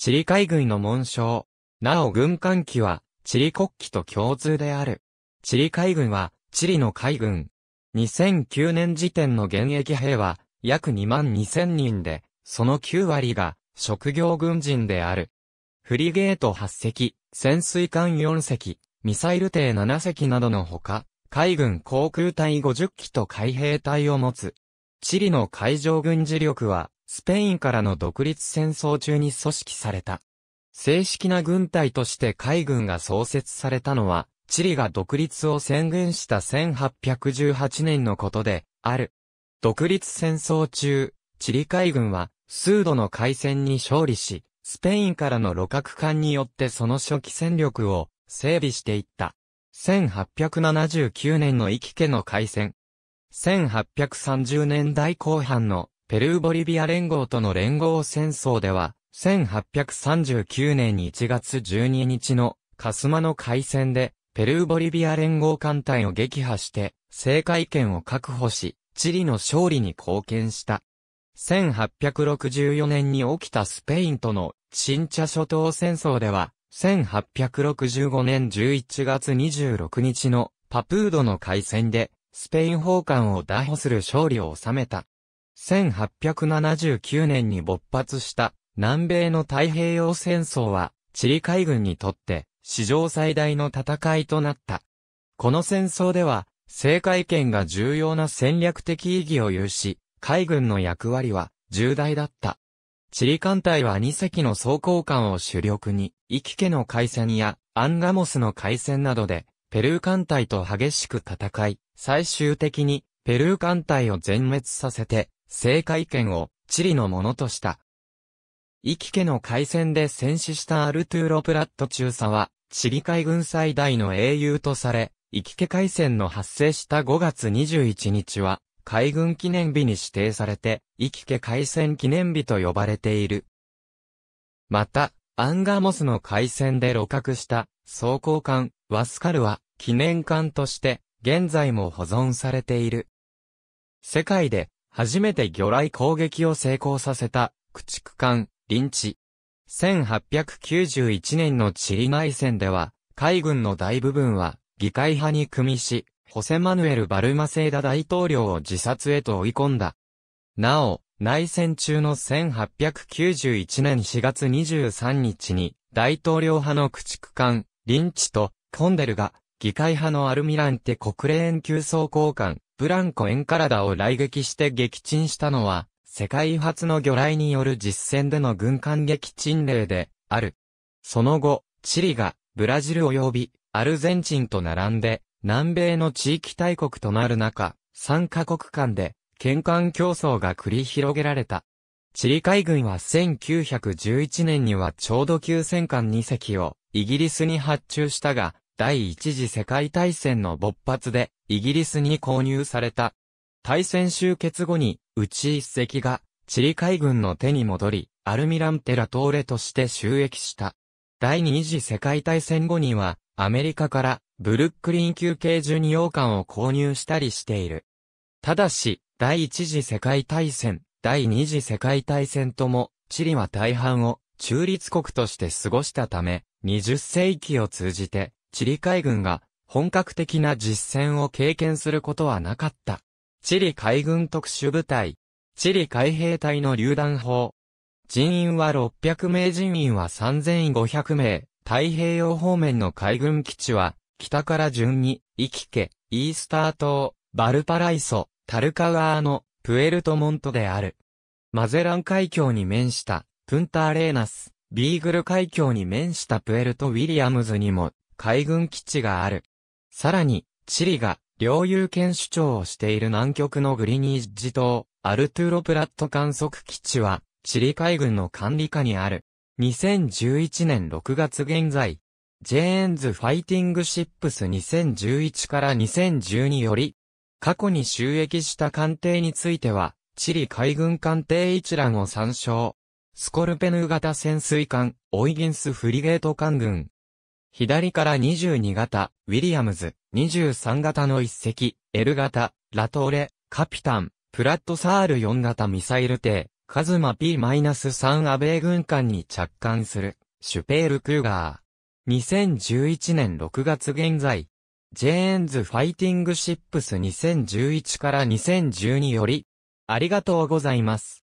チリ海軍の紋章。なお軍艦旗は、チリ国旗と共通である。チリ海軍は、チリの海軍。2009年時点の現役兵は、約2万2000人で、その9割が、職業軍人である。フリゲート8隻、潜水艦4隻、ミサイル艇7隻などのほか、海軍航空隊50機と海兵隊を持つ。チリの海上軍事力は、スペインからの独立戦争中に組織された。正式な軍隊として海軍が創設されたのは、チリが独立を宣言した1818年のことで、ある。独立戦争中、チリ海軍は、数度の海戦に勝利し、スペインからの路角艦によってその初期戦力を整備していった。1879年の生き家の海戦。1830年代後半のペルー・ボリビア連合との連合戦争では、1839年1月12日のカスマの海戦で、ペルー・ボリビア連合艦隊を撃破して、政界権を確保し、チリの勝利に貢献した。1864年に起きたスペインとの新茶諸島戦争では、1865年11月26日のパプードの海戦で、スペイン奉還を打破する勝利を収めた。1879年に勃発した南米の太平洋戦争は、チリ海軍にとって史上最大の戦いとなった。この戦争では、政界権が重要な戦略的意義を有し、海軍の役割は重大だった。チリ艦隊は2隻の装甲艦を主力に、イキケの海戦やアンガモスの海戦などで、ペルー艦隊と激しく戦い、最終的にペルー艦隊を全滅させて、政界権をチリのものとした。イキケの海戦で戦死したアルトゥーロ・プラット中佐は、チリ海軍最大の英雄とされ、イキケ海戦の発生した5月21日は、海軍記念日に指定されて、イキケ海戦記念日と呼ばれている。また、アンガモスの海戦で露獲した、装甲艦、ワスカルは、記念艦として、現在も保存されている。世界で初めて魚雷攻撃を成功させた駆逐艦、リンチ。1891年のチリ内戦では、海軍の大部分は議会派に組みし、ホセマヌエル・バルマセーダ大統領を自殺へと追い込んだ。なお、内戦中の1891年4月23日に、大統領派の駆逐艦、リンチと、コンデルが、議会派のアルミランテ国連急走交換、ブランコ・エンカラダを来撃して撃沈したのは、世界初の魚雷による実戦での軍艦撃沈例で、ある。その後、チリが、ブラジル及び、アルゼンチンと並んで、南米の地域大国となる中、三カ国間で、県間競争が繰り広げられた。チリ海軍は1911年にはちょうど9000艦2隻をイギリスに発注したが、第一次世界大戦の勃発で、イギリスに購入された。大戦終結後に、うち一隻が、チリ海軍の手に戻り、アルミランテラトーレとして収益した。第二次世界大戦後には、アメリカから、ブルックリン級系12洋艦を購入したりしている。ただし、第一次世界大戦、第二次世界大戦とも、チリは大半を中立国として過ごしたため、20世紀を通じて、チリ海軍が本格的な実戦を経験することはなかった。チリ海軍特殊部隊、チリ海兵隊の榴弾砲。人員は600名人員は3500名、太平洋方面の海軍基地は、北から順に、イキケ、イースター島、バルパライソ、タルカガーの、プエルトモントである。マゼラン海峡に面した、プンターレーナス、ビーグル海峡に面したプエルト・ウィリアムズにも、海軍基地がある。さらに、チリが領有権主張をしている南極のグリニージ島、アルトゥーロプラット観測基地は、チリ海軍の管理下にある。2011年6月現在、ジェーンズ・ファイティング・シップス2011から2012より、過去に収益した艦艇については、チリ海軍艦艇一覧を参照。スコルペヌ型潜水艦、オイギンス・フリゲート艦群、左から22型、ウィリアムズ、23型の一隻、L 型、ラトーレ、カピタン、プラットサール4型ミサイル艇、カズマ P-3 アベー軍艦に着艦する、シュペール・クーガー。2011年6月現在、ジェーンズ・ファイティング・シップス2011から2012より、ありがとうございます。